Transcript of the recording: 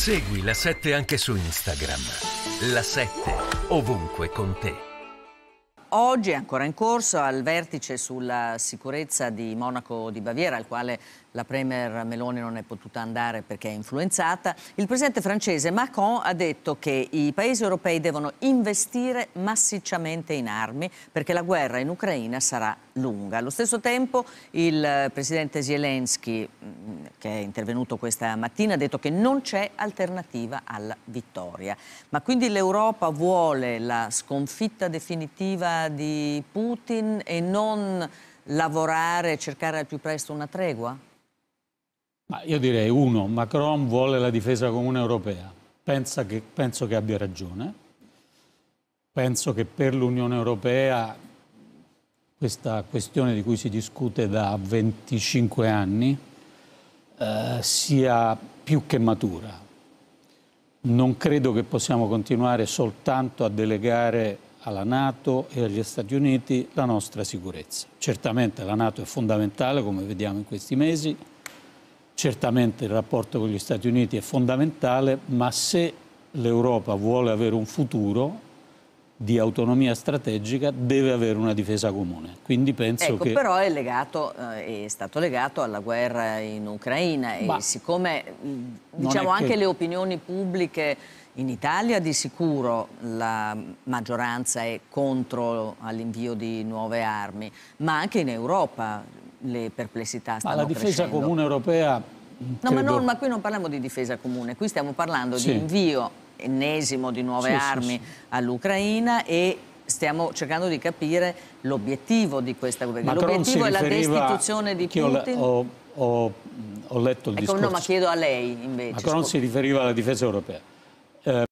Segui la 7 anche su Instagram. La 7 ovunque con te. Oggi è ancora in corso al vertice sulla sicurezza di Monaco di Baviera, al quale la Premier Meloni non è potuta andare perché è influenzata. Il presidente francese Macron ha detto che i paesi europei devono investire massicciamente in armi perché la guerra in Ucraina sarà lunga. Allo stesso tempo il presidente Zelensky che è intervenuto questa mattina, ha detto che non c'è alternativa alla vittoria. Ma quindi l'Europa vuole la sconfitta definitiva di Putin e non lavorare, e cercare al più presto una tregua? Ma io direi uno, Macron vuole la difesa comune europea, che, penso che abbia ragione, penso che per l'Unione Europea questa questione di cui si discute da 25 anni, eh, sia più che matura. Non credo che possiamo continuare soltanto a delegare alla Nato e agli Stati Uniti la nostra sicurezza. Certamente la Nato è fondamentale, come vediamo in questi mesi, certamente il rapporto con gli Stati Uniti è fondamentale, ma se l'Europa vuole avere un futuro, di autonomia strategica deve avere una difesa comune. Quindi penso ecco, che... però è, legato, eh, è stato legato alla guerra in Ucraina Ma e siccome mm, diciamo, anche che... le opinioni pubbliche in Italia di sicuro la maggioranza è contro l'invio di nuove armi, ma anche in Europa le perplessità stanno Ma la difesa crescendo. comune europea... No, ma, non, ma, qui non parliamo di difesa comune, qui stiamo parlando sì. di invio ennesimo di nuove sì, armi sì, sì. all'Ucraina e stiamo cercando di capire l'obiettivo di questa guerra. L'obiettivo è la destituzione di Putin? Ho, ho, ho letto il ecco, discorso. No, ma chiedo a lei invece. Macron si riferiva alla difesa europea. Eh,